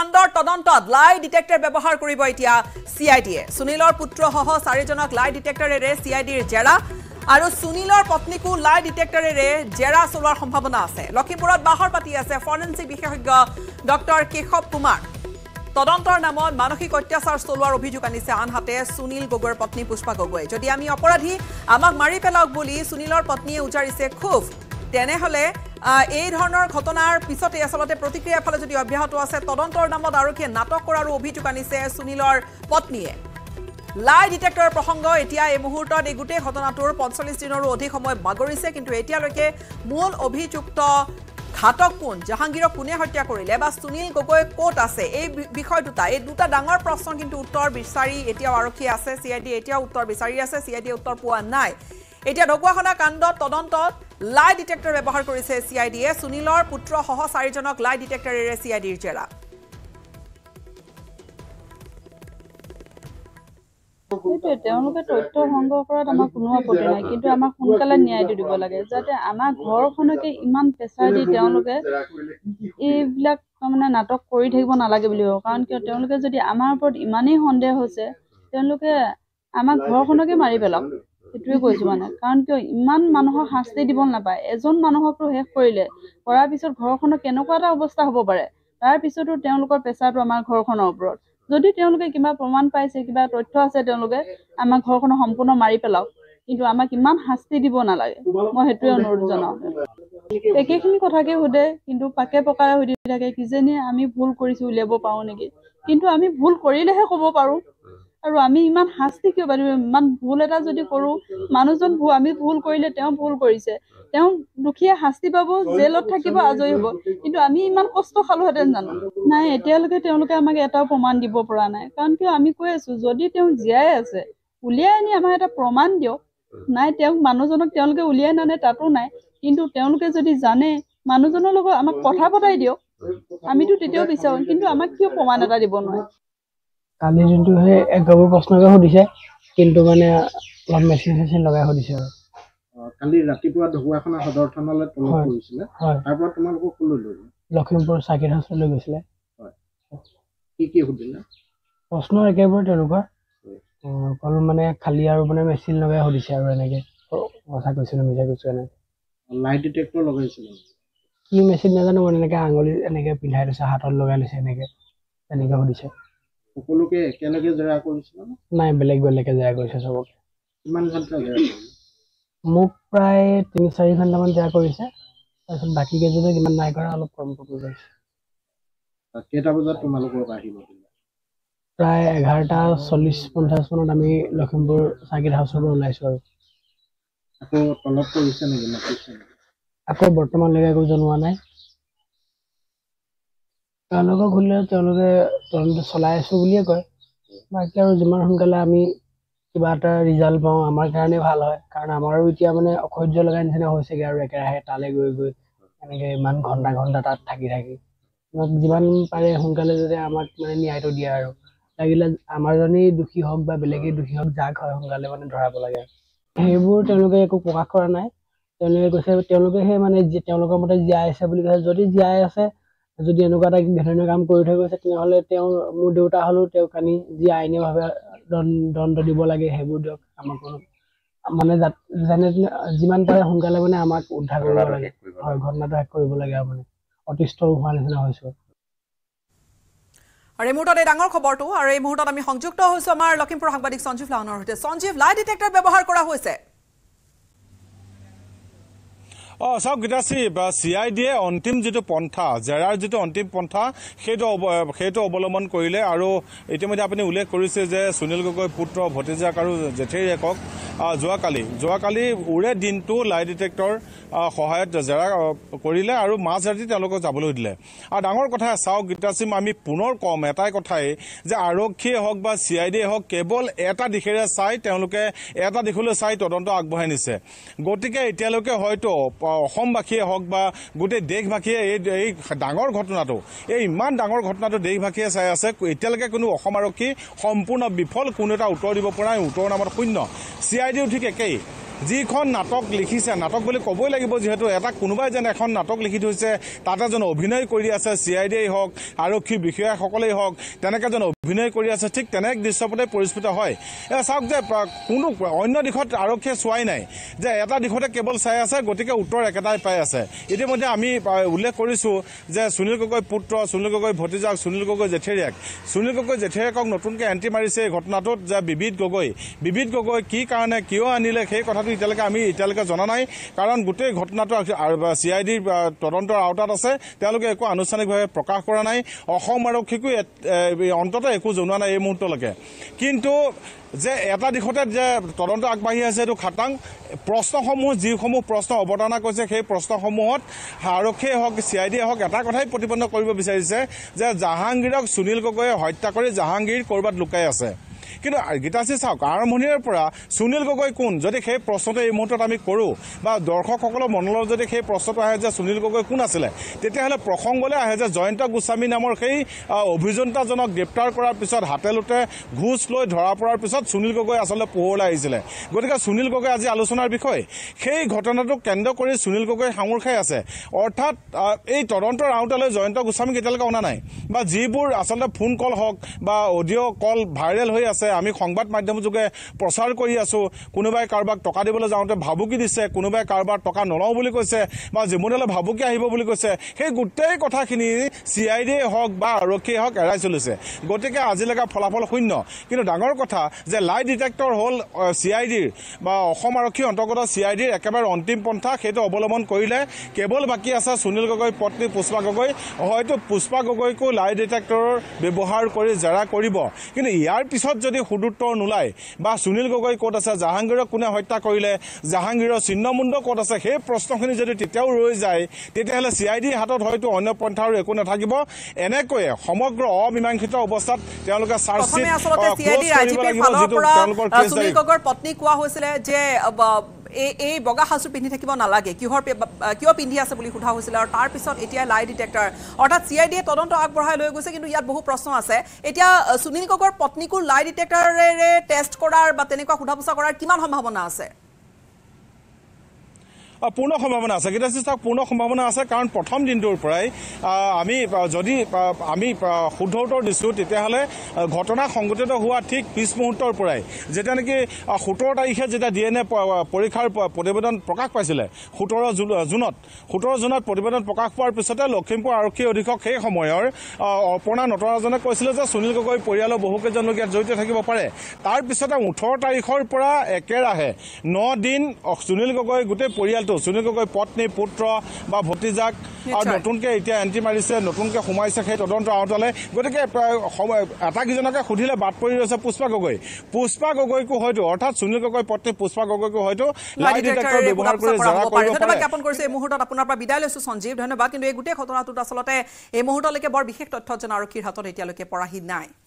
হত্যাকাণ্ডৰ তদন্তত lie detector ব্যৱহাৰ কৰিব এতিয়া চি আই ডিয়ে সুনীলৰ পুত্ৰসহ চাৰিজনক লাই ডিটেক্টৰেৰে চি আই ডিৰ জেৰা আৰু সুনীলৰ পত্নীকো লাই ডিটেক্টৰেৰে জেৰা চলোৱাৰ সম্ভাৱনা আছে লখিমপুৰত বাহৰ পাতি আছে ফৰেনচিক বিশেষজ্ঞ ডক্টৰ কেশৱ কুমাৰ তদন্তৰ নামত মানসিক অত্যাচাৰ চলোৱাৰ অভিযোগ আনিছে আনহাতে সুনীল গগৈৰ পত্নী পুষ্পা গগৈয়ে যদি আমি অপৰাধী আমাক মাৰি পেলাওক বুলি সুনীলৰ পত্নীয়ে উজাৰিছে ক্ষোভ তেনেহলে এই ধৰণৰ ঘটনাৰ পিছতেই আচলতে প্ৰতিক্ৰিয়াৰ ফালে যদি অব্যাহত আছে তদন্তৰ নামত আৰক্ষীয়ে নাটক কৰাৰো অভিযোগ আনিছে সুনীলৰ পত্নীয়ে লাই ডিটেক্টৰ প্ৰসংগ এতিয়া এই মুহূৰ্তত এই গোটেই ঘটনাটোৰ পঞ্চল্লিছ দিনৰো অধিক সময় বাগৰিছে কিন্তু এতিয়ালৈকে মূল অভিযুক্ত ঘাতক কোন জাহাংগীৰক কোনে হত্যা কৰিলে বা সুনীল গগৈ ক'ত আছে এই বিষয় দুটা এই দুটা ডাঙৰ প্ৰশ্ন কিন্তু উত্তৰ বিচাৰি এতিয়াও আৰক্ষী আছে চি আই ডিয়ে এতিয়াও উত্তৰ বিচাৰি আছে চি আই ডিয়ে উত্তৰ পোৱা নাই এতিয়া ঢকুৱাখানা কাণ্ডত তদন্তত লাই ডিটেক্টৰ ব্যৱহাৰ কৰিছে চি আই ডিয়ে সুনীলৰ পুত্ৰসহ চাৰিজনক লাই ডিটেক্টৰেৰে চি আই ডিৰ জেৰা তেওঁলোকে তথ্য সংগ্ৰহ কৰাত আমাক কোনো আপত্তি নাই কিন্তু আমাক সোনকালে ন্যায়টো দিব লাগে যাতে আমাৰ ঘৰখনকে ইমান প্ৰেচাৰ দি তেওঁলোকে এইবিলাক তাৰমানে নাটক কৰি থাকিব নালাগে বুলি কওঁ কাৰণ কিয় তেওঁলোকে যদি আমাৰ ওপৰত ইমানেই সন্দেহ হৈছে তেওঁলোকে আমাক ঘৰখনকে মাৰি পেলাওক সেইটোৱে কৈছো মানে কাৰণ কিয় ইমান মানুহক শাস্তি দিব নাপায় এজন মানুহকতো শেষ কৰিলে কৰাৰ পিছত ঘৰখনৰ কেনেকুৱা এটা অৱস্থা হ'ব পাৰে তাৰ পিছতো তেওঁলোকৰ প্ৰেচাৰটো আমাৰ ঘৰখনৰ ওপৰত যদি তেওঁলোকে কিবা প্ৰমাণ পাইছে কিবা তথ্য আছে তেওঁলোকে আমাৰ ঘৰখনক সম্পূৰ্ণ মাৰি পেলাওক কিন্তু আমাক ইমান শাস্তি দিব নালাগে মই সেইটোৱে অনুৰোধ জনাওঁ একেখিনি কথাকে সোধে কিন্তু পাকে পকাৰে সুধি থাকে কিজানি আমি ভুল কৰিছো উলিয়াব পাৰো নেকি কিন্তু আমি ভুল কৰিলেহে ক'ব পাৰো আৰু আমি ইমান শাস্তি কিয় পাতিম ইমান ভুল এটা যদি কৰোঁ মানুহজন আমি ভুল কৰিলে তেওঁ ভুল কৰিছে তেওঁ দুখীয়া শাস্তি পাব জেলত থাকিব আজৰি হ'ব কিন্তু আমি ইমান কষ্ট খালোহেঁতেন জানো নাই এতিয়ালৈকে তেওঁলোকে আমাক এটাও প্ৰমাণ দিব পৰা নাই কাৰণ কিয় আমি কৈ আছো যদি তেওঁ জীয়াই আছে উলিয়াই আনি আমাক এটা প্ৰমাণ দিয়ক নাই তেওঁক মানুহজনক তেওঁলোকে উলিয়াই নানে তাতো নাই কিন্তু তেওঁলোকে যদি জানে মানুহজনৰ লগত আমাক কথা পতাই দিয়ক আমিতো তেতিয়াও বিচাৰোঁ কিন্তু আমাক কিয় প্ৰমাণ এটা দিব নোৱাৰে কালি যোনটো সেই এক গাবৰ প্ৰশ্নকে সুধিছে কিন্তু মানে অলপ মেচিন চেচিন লগাই সুধিছে আৰু কালি ৰাতিপুৱা ঢকুৱাখানা সদৰ থানালৈ তলব কৰিছিলে হয় তাৰ পৰা তোমালোকক কলৈ লৈ গ'ল লখিমপুৰ চাকিৰ হাউচলৈ লৈ গৈছিলে হয় কি কি সুধিলে প্ৰশ্ন একেবাৰে তেওঁলোকৰ অকল মানে খালি আৰু মানে মেচিন লগাই সুধিছে আৰু এনেকে কথা কৈছিলো মিছা কৈছো এনেকে লাইট ডিটেক্টৰ লগাইছিলে কি মেচিন নাজানো মানে এনেকে আঙুলি এনেকে পিন্ধাই লৈছে হাতত লগাই লৈছে এনেকে এনেকে সুধিছে সকলোকে একেলগে জেৰা কৰিছিল নাই বেলেগ বেলেগকে জেৰা কৰিছে চবকে কিমান ঘণ্টা জেৰা মোক প্ৰায় তিনি চাৰি ঘণ্টামান জেৰা কৰিছে তাৰপিছত বাকী কেইজনে কিমান নাই কৰা অলপ কম কমি গৈছে কেইটা বজাত তোমালোকৰ আহিব প্ৰায় এঘাৰটা চল্লিছ পঞ্চাছ মানত আমি লখিমপুৰ চাৰ্কিট হাউচৰ পৰা ওলাইছোঁ আৰু আকৌ তলত কৰিছে নেকি আকৌ বৰ্তমানলৈকে একো জনোৱা নাই তেওঁলোকক সুধিলে তেওঁলোকে তদন্ত চলাই আছো বুলিয়ে কয় বাকী আৰু যিমান সোনকালে আমি কিবা এটা ৰিজাল্ট পাওঁ আমাৰ কাৰণে ভাল হয় কাৰণ আমাৰো এতিয়া মানে অসহ্য লগা নিচিনা হৈছেগে আৰু একেৰাহে তালৈ গৈ গৈ এনেকৈ ইমান ঘণ্টা ঘণ্টা তাত থাকি থাকি যিমান পাৰে সোনকালে যাতে আমাক মানে ন্যায়টো দিয়ে আৰু লাগিলে আমাৰ জনেই দোষী হওক বা বেলেগেই দোষী হওক যাক হয় সোনকালে মানে ধৰাব লাগে সেইবোৰ তেওঁলোকে একো প্ৰকাশ কৰা নাই তেওঁলোকে কৈছে তেওঁলোকে সেই মানে তেওঁলোকৰ মতে জীয়াই আছে বুলি কৈছে যদি জীয়াই আছে যদি এনেকুৱা এটা ধৰণৰ কাম কৰি থৈ গৈছে তেনেহ'লে তেওঁ মোৰ দেউতা হ'লেও তেওঁক আনি যি আইনীয়ভাৱে দণ্ড দিব লাগে সেইবোৰ দিয়ক আমাক মানে যেনে তেনে যিমান পাৰে সোনকালে মানে আমাক উদ্ধাৰ কৰিব লাগে হয় ঘটনাটো শেষ কৰিব লাগে আৰু মানে অতিষ্ঠ হোৱা নিচিনা হৈছোঁ আৰু এই মুহূৰ্তত এই ডাঙৰ খবৰটো আৰু এই মুহূৰ্তত আমি সংযুক্ত হৈছোঁ আমাৰ লখিমপুৰ সাংবাদিক সঞ্জীৱ লাহনৰ সৈতে সঞ্জীৱ লাই ডিটেক্টৰ ব্যৱহাৰ কৰা হৈছে অঁ চাওক গীতাশ্ৰী চি আই ডিয়ে অন্তিম যিটো পন্থা জেৰাৰ যিটো অন্তিম পন্থা সেইটো সেইটো অৱলম্বন কৰিলে আৰু ইতিমধ্যে আপুনি উল্লেখ কৰিছে যে সুনীল গগৈ পুত্ৰ ভতিজাক আৰু জেঠেৰিয়েকক যোৱাকালি যোৱাকালি উৰে দিনটো লাই ডিটেক্টৰ সহায়ত জেৰা কৰিলে আৰু মাজ ৰাতি তেওঁলোকক যাবলৈ দিলে আৰু ডাঙৰ কথা চাওক গীতাশ্ৰীম আমি পুনৰ ক'ম এটাই কথাই যে আৰক্ষীয়ে হওক বা চি আই ডিয়ে হওক কেৱল এটা দিশেৰে চাই তেওঁলোকে এটা দিশলৈ চাই তদন্ত আগবঢ়াই নিছে গতিকে এতিয়ালৈকে হয়তো অসমবাসীয়ে হওক বা গোটেই দেশবাসীয়ে এই এই ডাঙৰ ঘটনাটো এই ইমান ডাঙৰ ঘটনাটো দেশবাসীয়ে চাই আছে এতিয়ালৈকে কোনো অসম আৰক্ষী সম্পূৰ্ণ বিফল কোনো এটা উত্তৰ দিব পৰা নাই উত্তৰ নামত শূন্য চি আই ডিও ঠিক একেই যিখন নাটক লিখিছে নাটক বুলি ক'বই লাগিব যিহেতু এটা কোনোবাই যেন এখন নাটক লিখি থৈছে তাত এজন অভিনয় কৰি আছে চি আই ডি আই হওক আৰক্ষী বিষয়াসকলেই হওক তেনেকৈ এজন অভিনয় কৰি আছে ঠিক তেনে এক দৃশ্যপটে পৰিস্ফুট হয় এই চাওক যে কোনো অন্য দিশত আৰক্ষীয়ে চোৱাই নাই যে এটা দিশতে কেৱল চাই আছে গতিকে উত্তৰ একেটাই পাই আছে ইতিমধ্যে আমি উল্লেখ কৰিছোঁ যে সুনীল গগৈ পুত্ৰ সুনীল গগৈ ভতিজাক সুনীল গগৈ জেঠেৰিয়াক সুনীল গগৈ জেঠেৰিয়াকক নতুনকৈ এণ্ট্ৰি মাৰিছে এই ঘটনাটোত যে বিবিধ গগৈ বিবিধ গগৈ কি কাৰণে কিয় আনিলে সেই কথাটো এতিয়ালৈকে আমি এতিয়ালৈকে জনা নাই কাৰণ গোটেই ঘটনাটো চি আই ডিৰ তদন্তৰ আওতাত আছে তেওঁলোকে একো আনুষ্ঠানিকভাৱে প্ৰকাশ কৰা নাই অসম আৰক্ষীকো অন্ততে একো জনোৱা নাই এই মুহূৰ্তলৈকে কিন্তু যে এটা দিশতে যে তদন্ত আগবাঢ়ি আছে এইটো খাটাং প্ৰশ্নসমূহ যিসমূহ প্ৰশ্ন অৱতাৰণা কৰিছে সেই প্ৰশ্নসমূহত আৰক্ষীয়ে হওক চি আই ডিয়ে হওক এটা কথাই প্ৰতিপন্ন কৰিব বিচাৰিছে যে জাহাংগীৰক সুনীল গগৈয়ে হত্যা কৰি জাহাংগীৰ ক'ৰবাত লুকাই আছে কিন্তু গীতাশ্ৰী চাওক আৰম্ভণিৰ পৰা সুনীল গগৈ কোন যদি সেই প্ৰশ্নটো এই মুহূৰ্তত আমি কৰোঁ বা দৰ্শকসকলৰ মনলৈ যদি সেই প্ৰশ্নটো আহে যে সুনীল গগৈ কোন আছিলে তেতিয়াহ'লে প্ৰসংগলৈ আহে যে জয়ন্ত গোস্বামী নামৰ সেই অভিযন্তাজনক গ্ৰেপ্তাৰ কৰাৰ পিছত হাতেলোতে ঘোচ লৈ ধৰা পৰাৰ পিছত সুনীল গগৈ আচলতে পোহৰলৈ আহিছিলে গতিকে সুনীল গগৈ আজি আলোচনাৰ বিষয় সেই ঘটনাটোক কেন্দ্ৰ কৰি সুনীল গগৈ সাঙুৰ খাই আছে অৰ্থাৎ এই তদন্তৰ আওঁতালৈ জয়ন্ত গোস্বামী এতিয়ালৈকে অনা নাই বা যিবোৰ আচলতে ফোন কল হওক বা অডিঅ' কল ভাইৰেল হৈ আছে আছে আমি সংবাদ মাধ্যমযোগে প্ৰচাৰ কৰি আছো কোনোবাই কাৰোবাক টকা দিবলৈ যাওঁতে ভাবুকি দিছে কোনোবাই কাৰোবাৰ টকা নলওঁ বুলি কৈছে বা জীৱনলৈ ভাবুকি আহিব বুলি কৈছে সেই গোটেই কথাখিনি চি আই ডিয়ে হওক বা আৰক্ষীয়ে হওক এৰাই চলিছে গতিকে আজিলৈকে ফলাফল শূন্য কিন্তু ডাঙৰ কথা যে লাই ডিটেক্টৰ হ'ল চি আই ডিৰ বা অসম আৰক্ষীৰ অন্তৰ্গত চি আই ডিৰ একেবাৰে অন্তিম পন্থা সেইটো অৱলম্বন কৰিলে কেৱল বাকী আছে সুনীল গগৈ পত্নী পুষ্পা গগৈ হয়তো পুষ্পা গগৈকো লাই ডিটেক্টৰৰ ব্যৱহাৰ কৰি জেৰা কৰিব কিন্তু ইয়াৰ পিছত যদি সুদুত্তৰ নোলায় বা সুনীল গগৈ ক'ত আছে জাহাংগীৰক কোনে হত্যা কৰিলে জাহাংগীৰৰ ছিন্নমুণ্ড ক'ত আছে সেই প্ৰশ্নখিনি যদি তেতিয়াও ৰৈ যায় তেতিয়াহ'লে চি আই ডিৰ হাতত হয়তো অন্য পন্থা আৰু একো নাথাকিব এনেকৈয়ে সমগ্ৰ অমীমাংসিত অৱস্থাত তেওঁলোকে পত্নীক কোৱা হৈছিলে যে এই বগা সাজযোৰ পিন্ধি থাকিব নালাগে কিহৰ কিয় পিন্ধি আছে বুলি সোধা হৈছিলে আৰু তাৰ পিছত এতিয়া লাই ডিটেক্টৰ অৰ্থাৎ চি আই ডিয়ে তদন্ত আগবঢ়াই লৈ গৈছে কিন্তু ইয়াত বহু প্ৰশ্ন আছে এতিয়া সুনীল গগৰ পত্নীকো লাই ডিটেক্টৰৰে টেষ্ট কৰাৰ বা তেনেকুৱা সোধা পোছা কৰাৰ কিমান সম্ভাৱনা আছে পূৰ্ণ সম্ভাৱনা আছে গীতা চেষ্টাক পূৰ্ণ সম্ভাৱনা আছে কাৰণ প্ৰথম দিনটোৰ পৰাই আমি যদি আমি শুদ্ধ উত্তৰ দিছোঁ তেতিয়াহ'লে ঘটনা সংঘটিত হোৱা ঠিক পিছ মুহূৰ্তৰ পৰাই যেতিয়া নেকি সোতৰ তাৰিখে যেতিয়া ডি এন এ পৰীক্ষাৰ প্ৰতিবেদন প্ৰকাশ পাইছিলে সোতৰ জুনত সোতৰ জুনত প্ৰতিবেদন প্ৰকাশ পোৱাৰ পিছতে লখিমপুৰ আৰক্ষী অধীক্ষক সেই সময়ৰ অৰ্পণা নটৰাজনে কৈছিলে যে সুনীল গগৈ পৰিয়ালৰ বহুকেইজন লোক ইয়াত জড়িত থাকিব পাৰে তাৰপিছতে ওঠৰ তাৰিখৰ পৰা একেৰাহে ন দিন সুনীল গগৈ গোটেই পৰিয়াল পৰিয়ালটো সুনীল গগৈ পত্নী পুত্ৰ বা ভতিজাক আৰু নতুনকৈ এতিয়া এণ্ট্ৰি মাৰিছে নতুনকৈ সোমাইছে সেই তদন্ত আওতালৈ গতিকে আটাইকেইজনকে সুধিলে বাদ পৰি ৰৈছে পুষ্পা গগৈ পুষ্পা গগৈকো হয়তো অৰ্থাৎ সুনীল গগৈ পত্নী পুষ্পা গগৈকো হয়তো জ্ঞাপন কৰিছে এই মুহূৰ্তত আপোনাৰ পৰা বিদায় লৈছো সঞ্জীৱ ধন্যবাদ কিন্তু এই গোটেই ঘটনাটোত আচলতে এই মুহূৰ্তলৈকে বৰ বিশেষ তথ্য তথ্যজন আৰক্ষীৰ হাতত এতিয়ালৈকে পৰাহি নাই